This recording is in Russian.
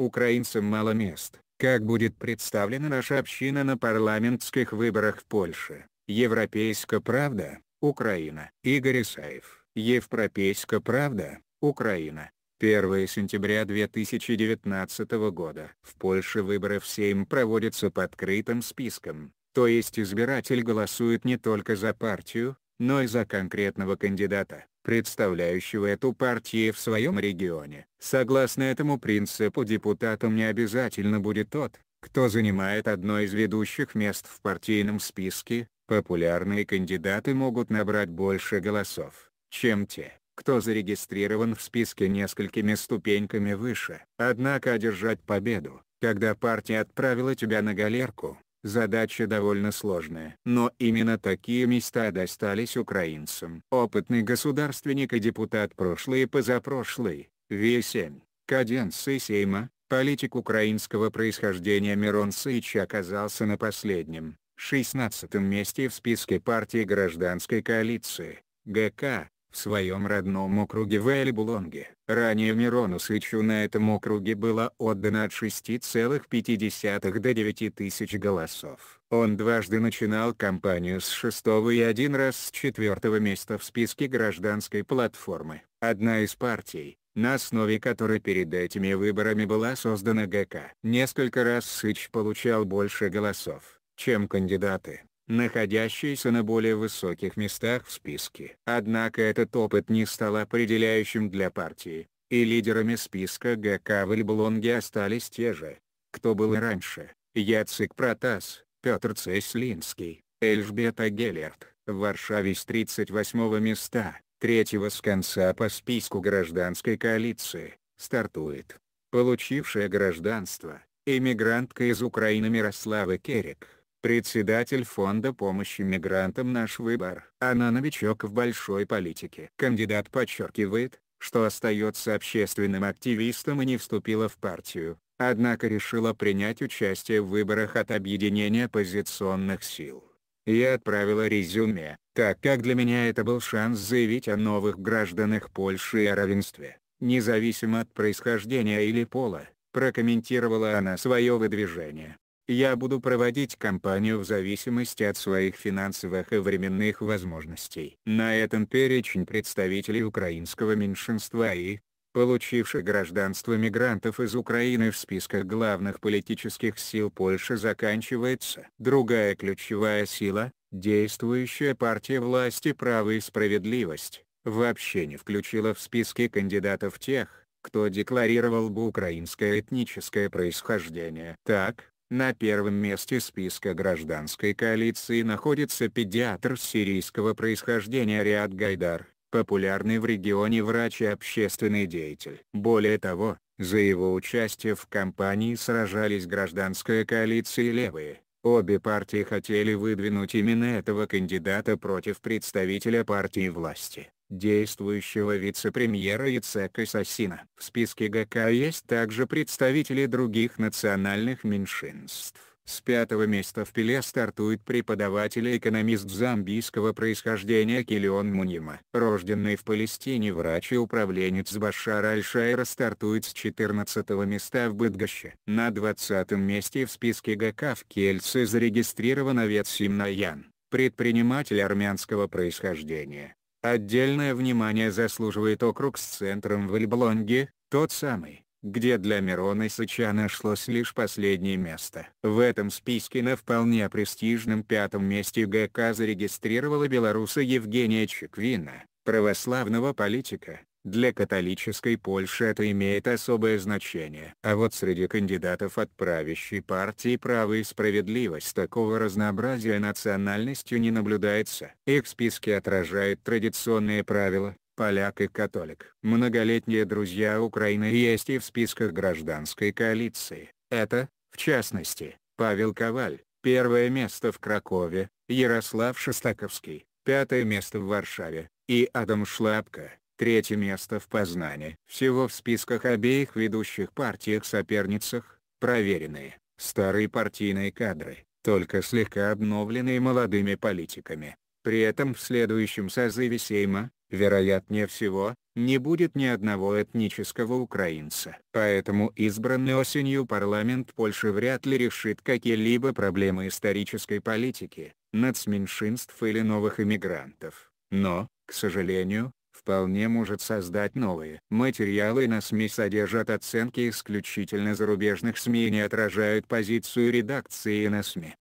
Украинцам мало мест. Как будет представлена наша община на парламентских выборах в Польше? Европейская правда, Украина. Игорь Исаев. Европейская правда, Украина. 1 сентября 2019 года. В Польше выборы в Сейм проводятся по открытым спискам, то есть избиратель голосует не только за партию, но и за конкретного кандидата, представляющего эту партию в своем регионе. Согласно этому принципу депутатом не обязательно будет тот, кто занимает одно из ведущих мест в партийном списке, популярные кандидаты могут набрать больше голосов, чем те, кто зарегистрирован в списке несколькими ступеньками выше. Однако одержать победу, когда партия отправила тебя на галерку, Задача довольно сложная. Но именно такие места достались украинцам. Опытный государственник и депутат прошлые и позапрошлый, ВИ-7, каденции Сейма, политик украинского происхождения Мирон Сыч оказался на последнем, 16 месте в списке партии гражданской коалиции, ГК, в своем родном округе в Элибулонге. Ранее Мирону Сычу на этом округе было отдано от 6,5 до 9 тысяч голосов. Он дважды начинал кампанию с шестого и один раз с четвертого места в списке гражданской платформы. Одна из партий, на основе которой перед этими выборами была создана ГК. Несколько раз Сыч получал больше голосов, чем кандидаты находящиеся на более высоких местах в списке. Однако этот опыт не стал определяющим для партии, и лидерами списка ГК в Эльблонге остались те же, кто был и раньше, Яцик Протас, Петр Цеслинский, Эльжбета Геллерт, в Варшаве с 38 места, третьего с конца по списку гражданской коалиции, стартует, получившая гражданство, эмигрантка из Украины Мирослава Керек председатель Фонда помощи мигрантам «Наш выбор». Она новичок в большой политике. Кандидат подчеркивает, что остается общественным активистом и не вступила в партию, однако решила принять участие в выборах от объединения оппозиционных сил. Я отправила резюме, так как для меня это был шанс заявить о новых гражданах Польши и о равенстве, независимо от происхождения или пола, прокомментировала она свое выдвижение я буду проводить кампанию в зависимости от своих финансовых и временных возможностей. На этом перечень представителей украинского меньшинства и, получивших гражданство мигрантов из Украины в списках главных политических сил Польши заканчивается. Другая ключевая сила, действующая партия власти «Право и справедливость», вообще не включила в списки кандидатов тех, кто декларировал бы украинское этническое происхождение. Так, на первом месте списка гражданской коалиции находится педиатр сирийского происхождения Риад Гайдар, популярный в регионе врач и общественный деятель. Более того, за его участие в кампании сражались гражданская коалиция и левые. Обе партии хотели выдвинуть именно этого кандидата против представителя партии власти действующего вице-премьера Яцека Сосина. В списке ГК есть также представители других национальных меньшинств. С пятого места в Пеле стартует преподаватель и экономист замбийского происхождения Килион Мунима. Рожденный в Палестине врач и управленец Башар Аль-Шайра стартует с 14 места в Быдгоще. На 20 месте в списке ГК в Кельце зарегистрирован овец Симнаян предприниматель армянского происхождения. Отдельное внимание заслуживает округ с центром в Эльблонге, тот самый, где для Мирона Сыча нашлось лишь последнее место. В этом списке на вполне престижном пятом месте ГК зарегистрировала белоруса Евгения Чеквина, православного политика, для католической Польши это имеет особое значение. А вот среди кандидатов от правящей партии «Право и справедливость» такого разнообразия национальностью не наблюдается. Их списки отражают традиционные правила, поляк и католик. Многолетние друзья Украины есть и в списках гражданской коалиции. Это, в частности, Павел Коваль, первое место в Кракове, Ярослав Шестаковский, пятое место в Варшаве, и Адам Шлапка, третье место в Познане. Всего в списках обеих ведущих партиях-соперницах, проверенные, старые партийные кадры, только слегка обновленные молодыми политиками. При этом в следующем созыве Сейма, вероятнее всего, не будет ни одного этнического украинца. Поэтому избранный осенью парламент Польши вряд ли решит какие-либо проблемы исторической политики, нацменьшинств или новых иммигрантов. Но, к сожалению, вполне может создать новые. Материалы на СМИ содержат оценки исключительно зарубежных СМИ и не отражают позицию редакции на СМИ.